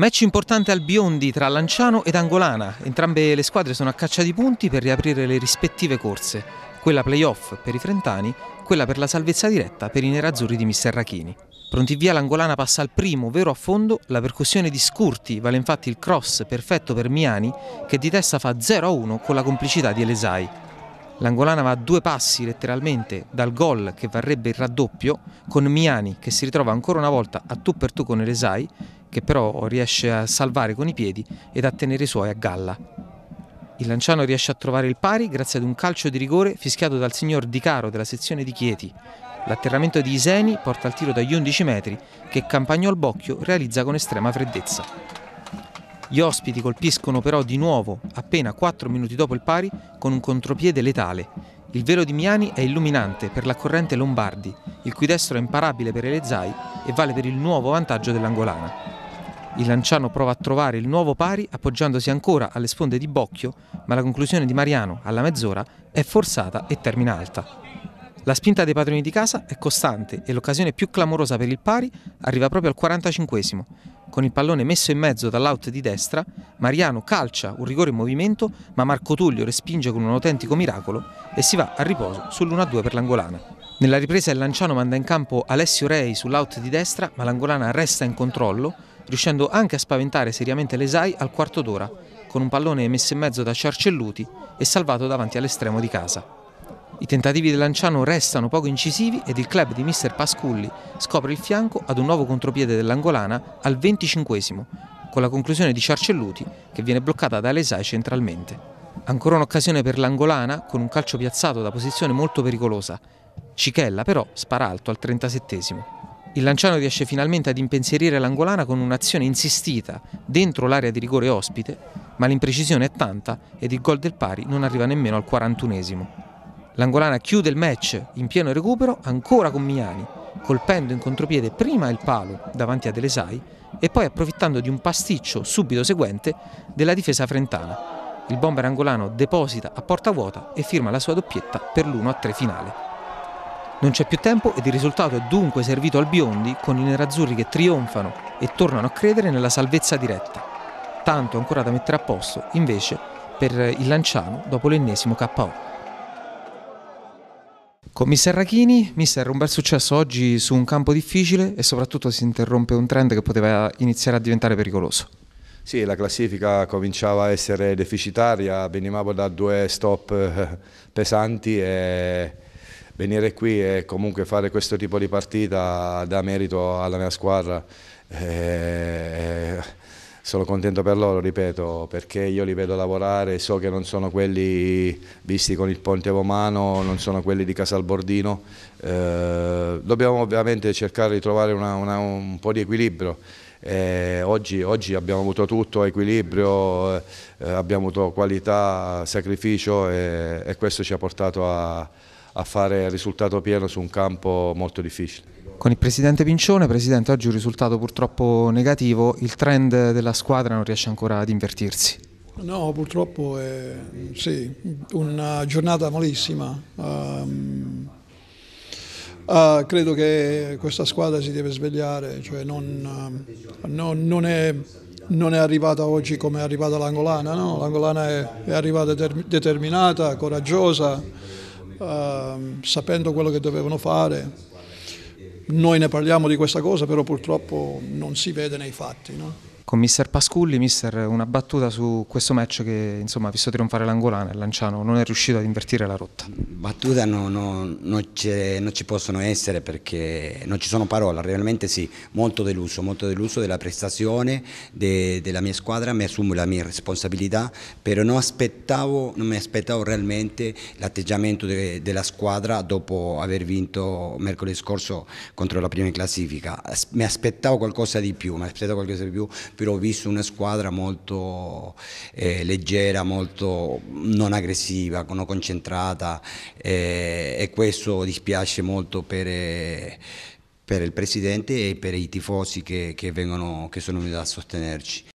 Match importante al Biondi tra Lanciano ed Angolana. Entrambe le squadre sono a caccia di punti per riaprire le rispettive corse. Quella playoff per i Frentani, quella per la salvezza diretta per i nerazzurri di Mister Rachini. Pronti via l'Angolana passa al primo vero affondo, la percussione di Scurti vale infatti il cross perfetto per Miani che di testa fa 0-1 con la complicità di Elesai. L'Angolana va a due passi letteralmente dal gol che varrebbe il raddoppio con Miani che si ritrova ancora una volta a tu per tu con Eresai che però riesce a salvare con i piedi ed a tenere i suoi a galla. Il Lanciano riesce a trovare il pari grazie ad un calcio di rigore fischiato dal signor Di Caro della sezione di Chieti. L'atterramento di Iseni porta al tiro dagli 11 metri che Campagnol Bocchio realizza con estrema freddezza. Gli ospiti colpiscono però di nuovo, appena 4 minuti dopo il pari, con un contropiede letale. Il velo di Miani è illuminante per la corrente Lombardi, il cui destro è imparabile per Elezai e vale per il nuovo vantaggio dell'Angolana. Il Lanciano prova a trovare il nuovo pari appoggiandosi ancora alle sponde di Bocchio, ma la conclusione di Mariano alla mezz'ora è forzata e termina alta. La spinta dei padroni di casa è costante e l'occasione più clamorosa per il pari arriva proprio al 45esimo, con il pallone messo in mezzo dall'out di destra, Mariano calcia un rigore in movimento, ma Marco Tullio respinge con un autentico miracolo e si va a riposo sull'1-2 per l'Angolana. Nella ripresa il Lanciano manda in campo Alessio Rei sull'out di destra, ma l'Angolana resta in controllo, riuscendo anche a spaventare seriamente l'Esai al quarto d'ora, con un pallone messo in mezzo da Ciarcelluti e salvato davanti all'estremo di casa. I tentativi di Lanciano restano poco incisivi ed il club di Mr. Pasculli scopre il fianco ad un nuovo contropiede dell'Angolana al 25 con la conclusione di Ciarcelluti che viene bloccata da Alesai centralmente. Ancora un'occasione per l'Angolana con un calcio piazzato da posizione molto pericolosa. Cichella però spara alto al 37 il Lanciano riesce finalmente ad impensierire l'angolana con un'azione insistita dentro l'area di rigore ospite, ma l'imprecisione è tanta ed il gol del pari non arriva nemmeno al 41esimo. L'angolana chiude il match in pieno recupero ancora con Miani, colpendo in contropiede prima il palo davanti a Delesai e poi approfittando di un pasticcio subito seguente della difesa frentana. Il bomber angolano deposita a porta vuota e firma la sua doppietta per l'1-3 finale. Non c'è più tempo ed il risultato è dunque servito al Biondi con i nerazzurri che trionfano e tornano a credere nella salvezza diretta. Tanto ancora da mettere a posto, invece, per il Lanciano dopo l'ennesimo KO. Con Rachini, Mister, un bel successo oggi su un campo difficile e soprattutto si interrompe un trend che poteva iniziare a diventare pericoloso. Sì, la classifica cominciava a essere deficitaria, venivamo da due stop eh, pesanti e venire qui e comunque fare questo tipo di partita dà merito alla mia squadra. E eh, eh, sono contento per loro, ripeto, perché io li vedo lavorare, so che non sono quelli visti con il Ponte Romano, non sono quelli di Casalbordino, eh, dobbiamo ovviamente cercare di trovare una, una, un po' di equilibrio. Eh, oggi, oggi, abbiamo avuto tutto, equilibrio, eh, abbiamo avuto qualità, sacrificio e, e questo ci ha portato a, a fare risultato pieno su un campo molto difficile. Con il presidente Pincione, presidente, oggi un risultato purtroppo negativo, il trend della squadra non riesce ancora ad invertirsi. No, purtroppo è sì, una giornata malissima. Um, uh, credo che questa squadra si deve svegliare, cioè non, uh, ehm, no, non, è, non, è, arrivata oggi come è arrivata l'Angolana, no? l'Angolana è, è, arrivata determinata, coraggiosa, uh, sapendo quello che dovevano fare noi ne parliamo di questa cosa, però purtroppo non si vede nei fatti. No? con mister Pasculli. Mister, una battuta su questo match che, insomma, visto trionfare l'Angolana e Lanciano, non è riuscito ad invertire la rotta. Battuta no, no, non, non, ci possono essere perché non ci sono parole, realmente sì, molto deluso, molto deluso della prestazione de, della mia squadra, mi assumo la mia responsabilità, però non, aspettavo, non mi aspettavo realmente l'atteggiamento de, della squadra dopo aver vinto mercoledì scorso contro la prima in classifica, mi aspettavo qualcosa di più, mi aspettavo qualcosa di più però ho visto una squadra molto eh, leggera, molto non aggressiva, non concentrata eh, e questo dispiace molto per... Eh, per il Presidente e per i tifosi che, che, vengono, che sono venuti a sostenerci.